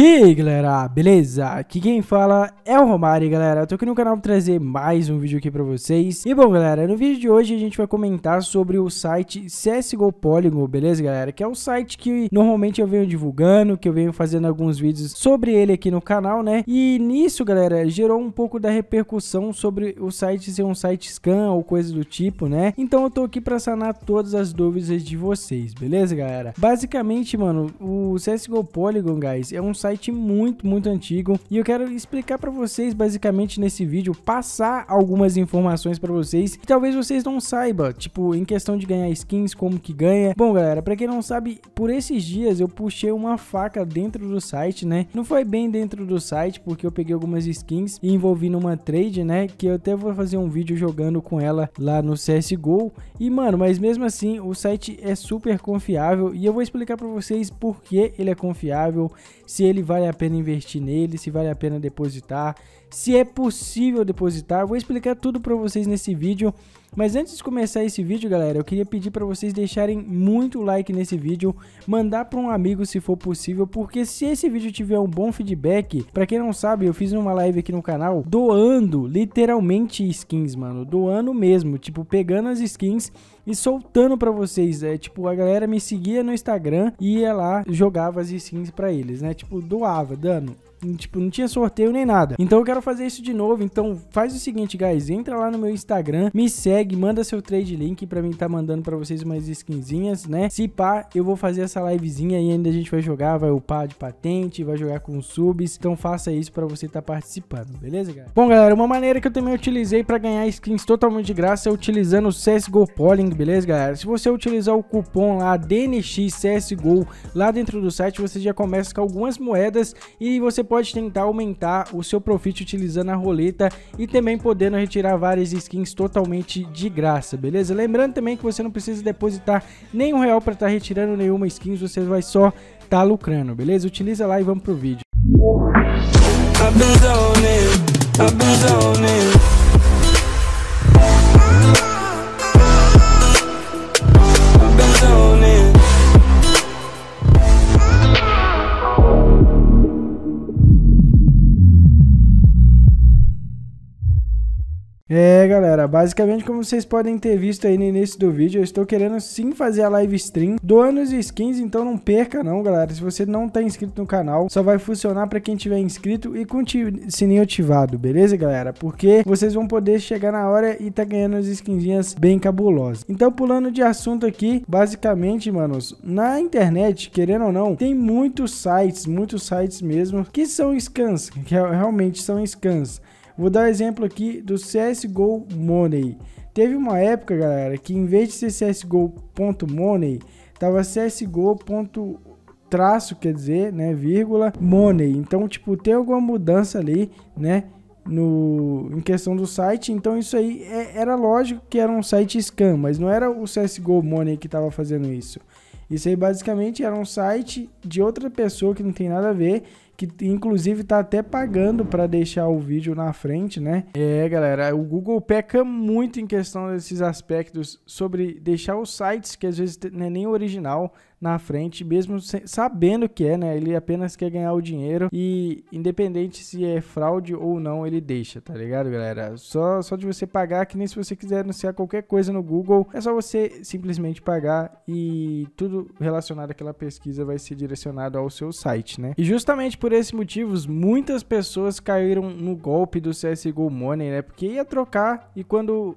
E galera, beleza? Aqui quem fala é o Romário, galera. Eu tô aqui no canal pra trazer mais um vídeo aqui pra vocês. E bom, galera, no vídeo de hoje a gente vai comentar sobre o site CSGO Polygon, beleza, galera? Que é um site que normalmente eu venho divulgando, que eu venho fazendo alguns vídeos sobre ele aqui no canal, né? E nisso, galera, gerou um pouco da repercussão sobre o site ser um site scam ou coisa do tipo, né? Então eu tô aqui pra sanar todas as dúvidas de vocês, beleza, galera? Basicamente, mano, o CSGO Polygon, guys, é um site site muito, muito antigo e eu quero explicar para vocês basicamente nesse vídeo, passar algumas informações para vocês que talvez vocês não saibam, tipo em questão de ganhar skins, como que ganha. Bom, galera, para quem não sabe, por esses dias eu puxei uma faca dentro do site, né? Não foi bem dentro do site porque eu peguei algumas skins e envolvi numa trade, né, que eu até vou fazer um vídeo jogando com ela lá no CS:GO. E mano, mas mesmo assim, o site é super confiável e eu vou explicar para vocês por que ele é confiável, se ele ele vale a pena investir nele, se vale a pena depositar, se é possível depositar. Vou explicar tudo para vocês nesse vídeo. Mas antes de começar esse vídeo, galera, eu queria pedir para vocês deixarem muito like nesse vídeo, mandar para um amigo se for possível, porque se esse vídeo tiver um bom feedback, para quem não sabe, eu fiz uma live aqui no canal doando literalmente skins, mano, doando mesmo, tipo pegando as skins e soltando para vocês, é tipo a galera me seguia no Instagram e ia lá jogava as skins para eles, né? Tipo doava, dando Tipo, não tinha sorteio nem nada. Então eu quero fazer isso de novo. Então faz o seguinte, guys. Entra lá no meu Instagram, me segue, manda seu trade link pra mim tá mandando pra vocês umas skinzinhas, né? Se pá, eu vou fazer essa livezinha e ainda a gente vai jogar, vai upar de patente, vai jogar com subs. Então faça isso pra você tá participando, beleza, galera? Bom, galera, uma maneira que eu também utilizei pra ganhar skins totalmente de graça é utilizando o CSGO Polling, beleza, galera? Se você utilizar o cupom lá, DNX CSGO, lá dentro do site, você já começa com algumas moedas e você pode tentar aumentar o seu profit utilizando a roleta e também podendo retirar várias skins totalmente de graça, beleza? Lembrando também que você não precisa depositar nenhum real para estar tá retirando nenhuma skin, você vai só estar tá lucrando, beleza? Utiliza lá e vamos pro vídeo. I've been zoning, I've been zoning. É, galera, basicamente como vocês podem ter visto aí no início do vídeo, eu estou querendo sim fazer a live stream do Anos Skins, então não perca não, galera. Se você não tá inscrito no canal, só vai funcionar para quem tiver inscrito e com o sininho ativado, beleza, galera? Porque vocês vão poder chegar na hora e tá ganhando as skinzinhas bem cabulosas. Então, pulando de assunto aqui, basicamente, manos, na internet, querendo ou não, tem muitos sites, muitos sites mesmo, que são scans, que é, realmente são scans. Vou dar um exemplo aqui do CSGO Money. Teve uma época, galera, que em vez de ser CSGO.money, tava CSGO. traço, quer dizer, né, vírgula, money. Então, tipo, tem alguma mudança ali, né, no, em questão do site. Então isso aí é, era lógico que era um site scam, mas não era o CSGO Money que estava fazendo isso. Isso aí basicamente era um site de outra pessoa que não tem nada a ver que inclusive tá até pagando para deixar o vídeo na frente, né? É, galera, o Google peca muito em questão desses aspectos sobre deixar os sites que às vezes não é nem original na frente, mesmo sabendo que é, né? Ele apenas quer ganhar o dinheiro e independente se é fraude ou não, ele deixa, tá ligado, galera? Só só de você pagar, que nem se você quiser anunciar qualquer coisa no Google, é só você simplesmente pagar e tudo relacionado àquela pesquisa vai ser direcionado ao seu site, né? E justamente por por esses motivos, muitas pessoas caíram no golpe do CSGO Money, né? Porque ia trocar e quando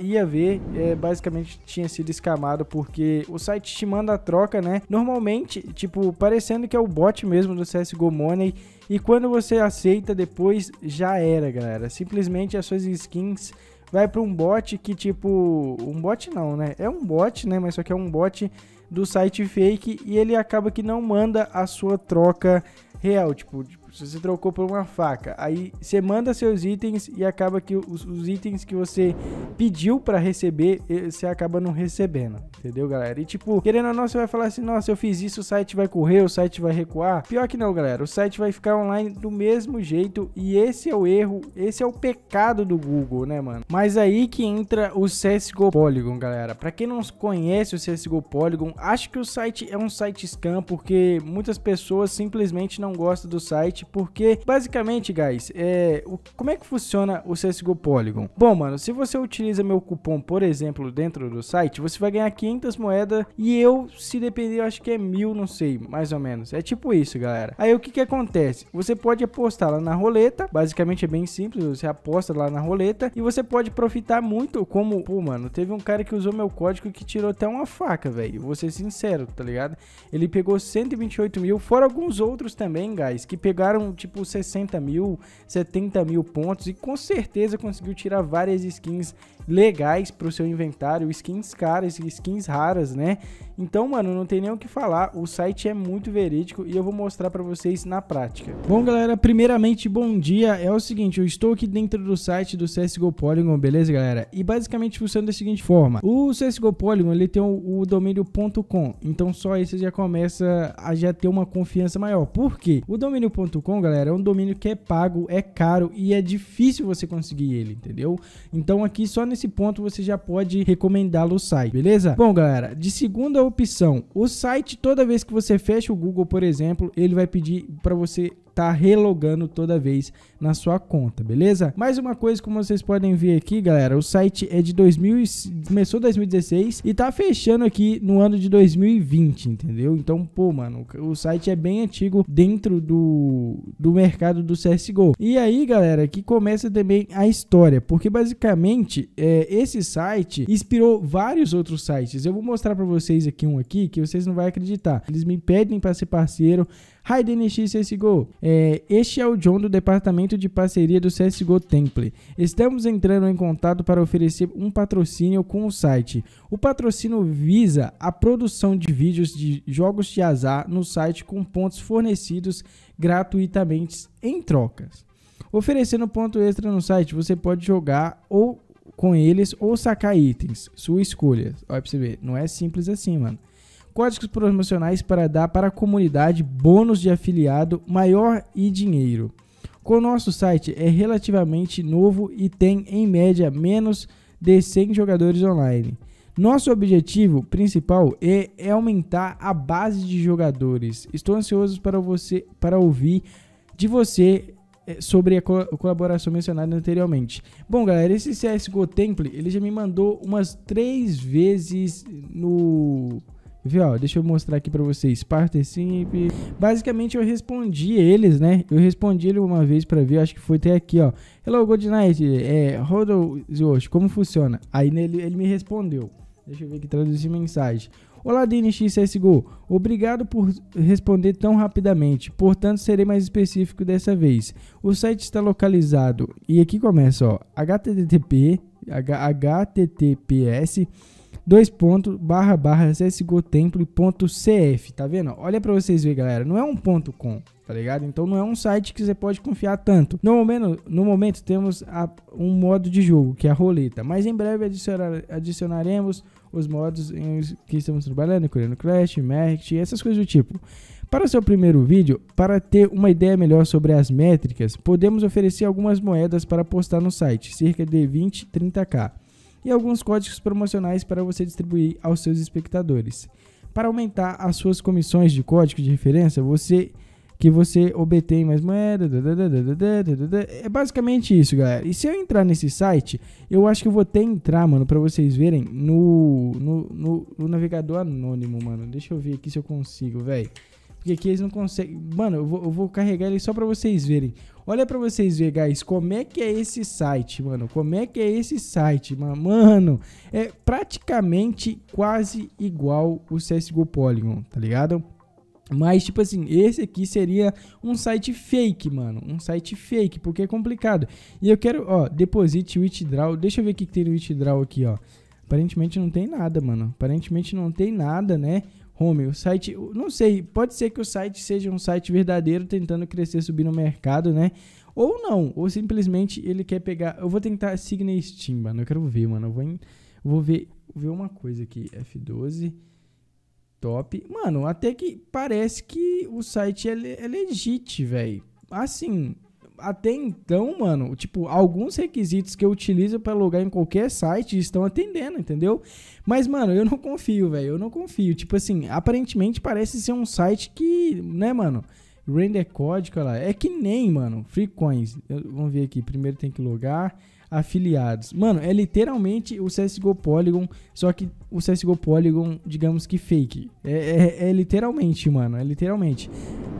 ia ver, é, basicamente tinha sido escamado, porque o site te manda a troca, né? Normalmente, tipo, parecendo que é o bot mesmo do CSGO Money. E quando você aceita depois, já era, galera. Simplesmente as suas skins vai para um bot que tipo, um bot não, né? É um bot, né, mas só que é um bot do site fake e ele acaba que não manda a sua troca real, tipo, tipo se você trocou por uma faca, aí você manda seus itens e acaba que os, os itens que você pediu para receber, você acaba não recebendo, entendeu, galera? E tipo, querendo ou não, você vai falar assim, nossa, eu fiz isso, o site vai correr, o site vai recuar. Pior que não, galera, o site vai ficar online do mesmo jeito e esse é o erro, esse é o pecado do Google, né, mano? Mas aí que entra o CSGO Polygon, galera. Para quem não conhece o CSGO Polygon, acho que o site é um site scam porque muitas pessoas simplesmente não gostam do site porque basicamente, guys, é, o, como é que funciona o CSGO Polygon? Bom, mano, se você utiliza meu cupom, por exemplo, dentro do site, você vai ganhar 500 moedas e eu, se depender, eu acho que é mil, não sei, mais ou menos. É tipo isso, galera. Aí o que que acontece? Você pode apostar lá na roleta, basicamente é bem simples, você aposta lá na roleta e você pode profitar muito, como, pô, mano, teve um cara que usou meu código que tirou até uma faca, velho. Vou ser sincero, tá ligado? Ele pegou 128 mil, fora alguns outros também, guys, que pegaram faturaram tipo 60 mil, 70 mil pontos e com certeza conseguiu tirar várias skins legais para o seu inventário, skins caras, skins raras, né? Então, mano, não tem nem o que falar, o site é muito verídico e eu vou mostrar para vocês na prática. Bom, galera, primeiramente, bom dia. É o seguinte, eu estou aqui dentro do site do CSGO Polygon, beleza, galera? E basicamente funciona da seguinte forma. O CSGO Polygon, ele tem o, o domínio.com, então só aí você já começa a já ter uma confiança maior. Por quê? O domínio.com, galera, é um domínio que é pago, é caro e é difícil você conseguir ele, entendeu? Então aqui só nesse ponto você já pode recomendá-lo o site, beleza? Bom, galera, de segunda opção. O site, toda vez que você fecha o Google, por exemplo, ele vai pedir para você tá relogando toda vez na sua conta, beleza? Mais uma coisa, como vocês podem ver aqui, galera, o site é de 2000 e... começou 2016 e tá fechando aqui no ano de 2020, entendeu? Então, pô, mano, o site é bem antigo dentro do, do mercado do CSGO. E aí, galera, que começa também a história, porque basicamente é, esse site inspirou vários outros sites. Eu vou mostrar para vocês aqui um aqui que vocês não vão acreditar. Eles me pedem para ser parceiro Hi DNX CSGO, é, este é o John do departamento de parceria do CSGO Temple. Estamos entrando em contato para oferecer um patrocínio com o site. O patrocínio visa a produção de vídeos de jogos de azar no site com pontos fornecidos gratuitamente em trocas. Oferecendo ponto extra no site, você pode jogar ou com eles ou sacar itens, sua escolha. Olha pra você ver, não é simples assim, mano códigos promocionais para dar para a comunidade bônus de afiliado maior e dinheiro. O nosso site é relativamente novo e tem em média menos de 100 jogadores online. Nosso objetivo principal é, aumentar a base de jogadores. Estou ansioso para você para ouvir de você eh, sobre a colaboração mencionada anteriormente. Bom, galera, esse CSGO Temple, ele já me mandou umas três vezes no Ó, deixa eu mostrar aqui para vocês. Participe. Basicamente eu respondi eles, né? Eu respondi ele uma vez para ver, acho que foi até aqui, ó. Hello, good night. É, Rodo como funciona? Aí ele, ele me respondeu. Deixa eu ver aqui, traduzir mensagem. Olá, DNX CSGO. Obrigado por responder tão rapidamente. Portanto, serei mais específico dessa vez. O site está localizado. E aqui começa, ó. http https dois pontos, barra, barra, CSGO ponto CF, tá vendo? Olha pra vocês verem, galera, não é um ponto com, tá ligado? Então não é um site que você pode confiar tanto. No momento, no momento temos a, um modo de jogo, que é a roleta, mas em breve adicionar, adicionaremos os modos em que estamos trabalhando, Coreano Clash, e essas coisas do tipo. Para o seu primeiro vídeo, para ter uma ideia melhor sobre as métricas, podemos oferecer algumas moedas para postar no site, cerca de 20, 30k e alguns códigos promocionais para você distribuir aos seus espectadores. Para aumentar as suas comissões de código de referência, você que você obtém mais moeda. É basicamente isso, galera. E se eu entrar nesse site, eu acho que eu vou até entrar, mano, para vocês verem no, no, no, no, navegador anônimo, mano. Deixa eu ver aqui se eu consigo, velho. Porque aqui eles não conseguem. Mano, eu vou, eu vou carregar ele só para vocês verem. Olha para vocês verem, guys, como é que é esse site, mano. Como é que é esse site, mano. É praticamente quase igual o CSGO Polygon, tá ligado? Mas, tipo assim, esse aqui seria um site fake, mano. Um site fake, porque é complicado. E eu quero, ó, deposite, withdraw. Deixa eu ver o que, que tem no withdraw aqui, ó. Aparentemente não tem nada, mano. Aparentemente não tem nada, né? Home, o site, não sei, pode ser que o site seja um site verdadeiro tentando crescer, subir no mercado, né? Ou não, ou simplesmente ele quer pegar. Eu vou tentar Signa Steam, mano. Eu quero ver, mano. Eu vou, em, vou ver, ver uma coisa aqui. F12 top. Mano, até que parece que o site é, é velho. Assim, até então, mano, tipo, alguns requisitos que eu utilizo para logar em qualquer site estão atendendo, entendeu? Mas, mano, eu não confio, velho. Eu não confio. Tipo assim, aparentemente parece ser um site que, né, mano? Render código lá é que nem, mano, Free Coins. Vamos ver aqui. Primeiro tem que logar afiliados. Mano, é literalmente o CSGO Polygon, só que o CSGO Polygon, digamos que fake. É, é, é literalmente, mano, é literalmente.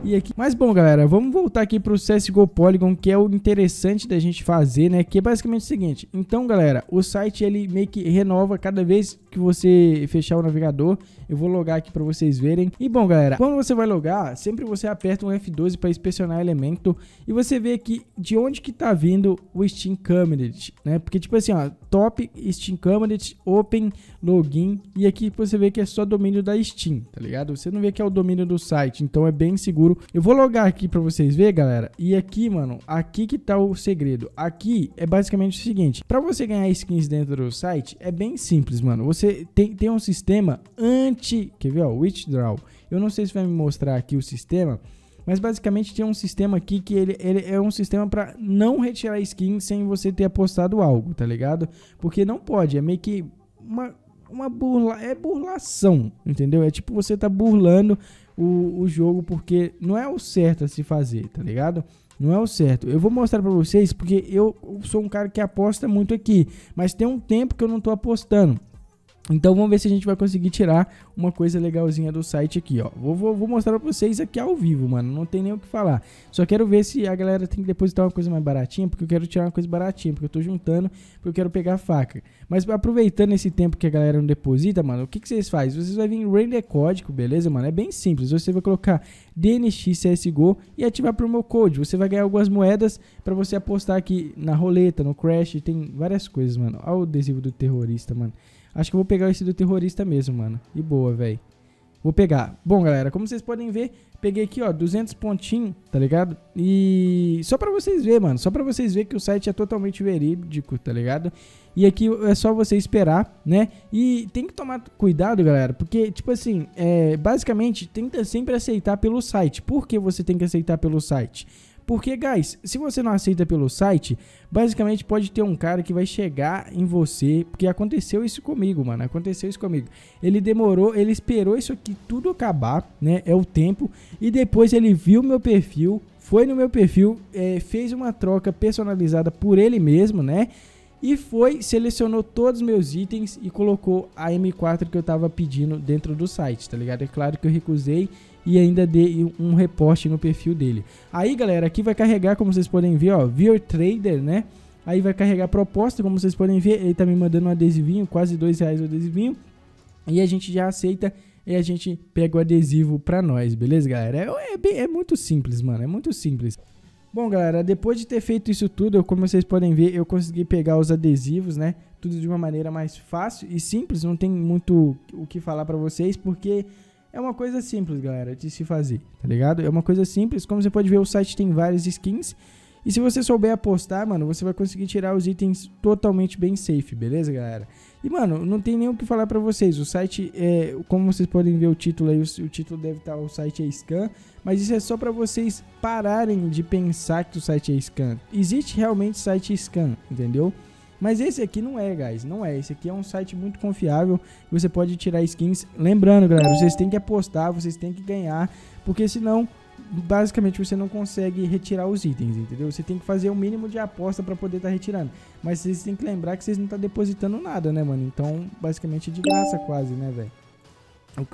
E aqui... Mas bom, galera, vamos voltar aqui pro CSGO Polygon, que é o interessante da gente fazer, né? Que é basicamente o seguinte. Então, galera, o site, ele meio que renova cada vez que você fechar o navegador. Eu vou logar aqui pra vocês verem. E bom, galera, quando você vai logar, sempre você aperta um F12 para inspecionar elemento. E você vê aqui de onde que tá vindo o Steam Camerad. Candidate, né? Porque, tipo assim, ó, Top, Steam Candidate, Open, Login, e aqui você vê que é só domínio da Steam, tá ligado? Você não vê que é o domínio do site, então é bem seguro. Eu vou logar aqui pra vocês verem, galera, e aqui, mano, aqui que tá o segredo. Aqui é basicamente o seguinte, pra você ganhar skins dentro do site, é bem simples, mano. Você tem, tem um sistema anti, quer ver, ó, Withdraw. Eu não sei se vai me mostrar aqui o sistema, mas basicamente tem um sistema aqui que ele, ele é um sistema para não retirar skin sem você ter apostado algo, tá ligado? Porque não pode, é meio que uma, uma burla, é burlação, entendeu? É tipo você tá burlando o, o jogo porque não é o certo a se fazer, tá ligado? Não é o certo. Eu vou mostrar para vocês porque eu sou um cara que aposta muito aqui, mas tem um tempo que eu não tô apostando. Então vamos ver se a gente vai conseguir tirar uma coisa legalzinha do site aqui, ó. Vou, vou, vou, mostrar pra vocês aqui ao vivo, mano. Não tem nem o que falar. Só quero ver se a galera tem que depositar uma coisa mais baratinha, porque eu quero tirar uma coisa baratinha, porque eu tô juntando, porque eu quero pegar faca. Mas aproveitando esse tempo que a galera não deposita, mano, o que, que vocês fazem? Vocês vão vir em render código, beleza, mano? É bem simples. Você vai colocar CSGO e ativar pro meu code. Você vai ganhar algumas moedas pra você apostar aqui na roleta, no crash, tem várias coisas, mano. Olha o adesivo do terrorista, mano. Acho que eu vou pegar esse do terrorista mesmo, mano. E boa, velho. Vou pegar. Bom, galera, como vocês podem ver, peguei aqui, ó, 200 pontinhos, tá ligado? E só pra vocês verem, mano. Só pra vocês verem que o site é totalmente verídico, tá ligado? E aqui é só você esperar, né? E tem que tomar cuidado, galera, porque, tipo assim, é, basicamente, tenta sempre aceitar pelo site. Por que você tem que aceitar pelo site? Porque, guys, se você não aceita pelo site, basicamente pode ter um cara que vai chegar em você, porque aconteceu isso comigo, mano, aconteceu isso comigo. Ele demorou, ele esperou isso aqui tudo acabar, né, é o tempo, e depois ele viu meu perfil, foi no meu perfil, é, fez uma troca personalizada por ele mesmo, né, e foi, selecionou todos os meus itens e colocou a M4 que eu tava pedindo dentro do site, tá ligado? É claro que eu recusei e ainda dei um reporte no perfil dele. Aí, galera, aqui vai carregar, como vocês podem ver, ó, Viewer Trader, né? Aí vai carregar proposta, como vocês podem ver, ele tá me mandando um adesivinho, quase dois reais o adesivinho. E a gente já aceita e a gente pega o adesivo pra nós, beleza, galera? É, é, bem, é muito simples, mano, é muito simples. Bom, galera, depois de ter feito isso tudo, como vocês podem ver, eu consegui pegar os adesivos, né? Tudo de uma maneira mais fácil e simples, não tem muito o que falar para vocês, porque é uma coisa simples, galera, de se fazer, tá ligado? É uma coisa simples, como você pode ver, o site tem várias skins e se você souber apostar, mano, você vai conseguir tirar os itens totalmente bem safe, beleza, galera? E, mano, não tem nem o que falar pra vocês. O site, é, como vocês podem ver o título aí, o, o título deve estar, tá, o site é scan. Mas isso é só pra vocês pararem de pensar que o site é scan. Existe realmente site scan, entendeu? Mas esse aqui não é, guys, não é. Esse aqui é um site muito confiável. Você pode tirar skins. Lembrando, galera, vocês têm que apostar, vocês têm que ganhar. Porque senão basicamente você não consegue retirar os itens, entendeu? Você tem que fazer o mínimo de aposta para poder estar tá retirando. Mas vocês têm que lembrar que vocês não estão tá depositando nada, né, mano? Então, basicamente é de graça quase, né, velho?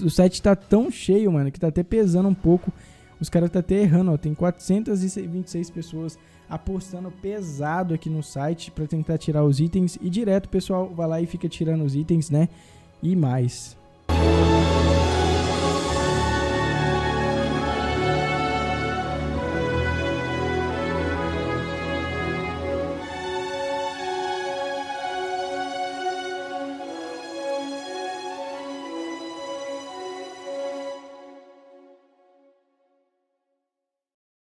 O site tá tão cheio, mano, que tá até pesando um pouco. Os caras tá até errando, ó. Tem 426 pessoas apostando pesado aqui no site para tentar tirar os itens. E direto o pessoal vai lá e fica tirando os itens, né? E mais. Música